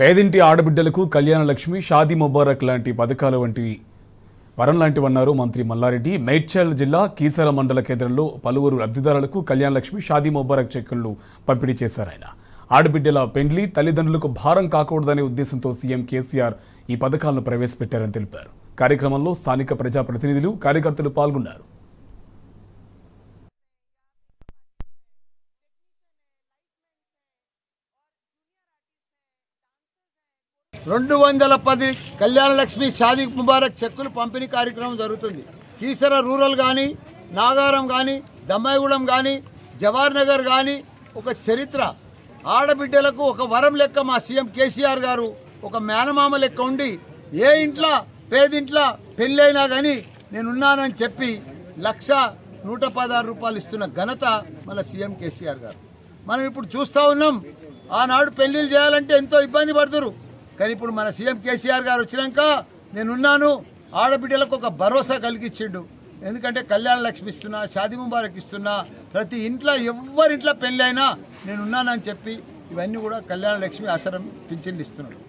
పేదింటి ఆడబిడ్డలకు కళ్యాణలక్ష్మి షాదీ ముబారక్ లాంటి పథకాలు వంటివి వరం అన్నారు మంత్రి మల్లారెడ్డి మేడ్చల్ జిల్లా కీసర మండల కేంద్రంలో పలువురు లబ్ధిదారులకు కళ్యాణలక్ష్మి షాదీ ముబారక్ చెక్కులను పంపిణీ చేశారు ఆయన ఆడబిడ్డల పెండ్లి తల్లిదండ్రులకు భారం కాకూడదనే ఉద్దేశంతో సీఎం కేసీఆర్ ఈ పథకాలను ప్రవేశపెట్టారని తెలిపారు కార్యక్రమంలో స్థానిక ప్రజాప్రతినిధులు కార్యకర్తలు పాల్గొన్నారు రెండు వందల పది కళ్యాణ లక్ష్మి ముబారక్ చెక్కులు పంపిణీ కార్యక్రమం జరుగుతుంది కీసర రూరల్ కానీ నాగారం కానీ దమ్మాయిగూడెం కానీ జవహర్ నగర్ కానీ ఒక చరిత్ర ఆడబిడ్డలకు ఒక వరం లెక్క మా సీఎం కేసీఆర్ గారు ఒక మేనమామ లెక్క ఉండి ఏ ఇంట్లో పేదింట్లో పెళ్ళైనా కానీ నేనున్నానని చెప్పి లక్ష నూట పదహారు రూపాయలు ఇస్తున్న ఘనత మన సీఎం కేసీఆర్ గారు మనం ఇప్పుడు చూస్తూ ఉన్నాం ఆనాడు పెళ్లిళ్ళు చేయాలంటే ఎంతో ఇబ్బంది పడుతురు కానీ ఇప్పుడు మన సీఎం కేసీఆర్ గారు వచ్చినాక నేనున్నాను ఆడబిడ్డలకు ఒక భరోసా కలిగించిండు ఎందుకంటే కళ్యాణ లక్ష్మి ఇస్తున్నా షాది ముబారక్ ఇస్తున్నా ప్రతి ఇంట్లో ఎవరింట్లో పెళ్ళి అయినా నేనున్నానని చెప్పి ఇవన్నీ కూడా కళ్యాణ లక్ష్మి ఆసరం పింఛన్లు ఇస్తున్నాడు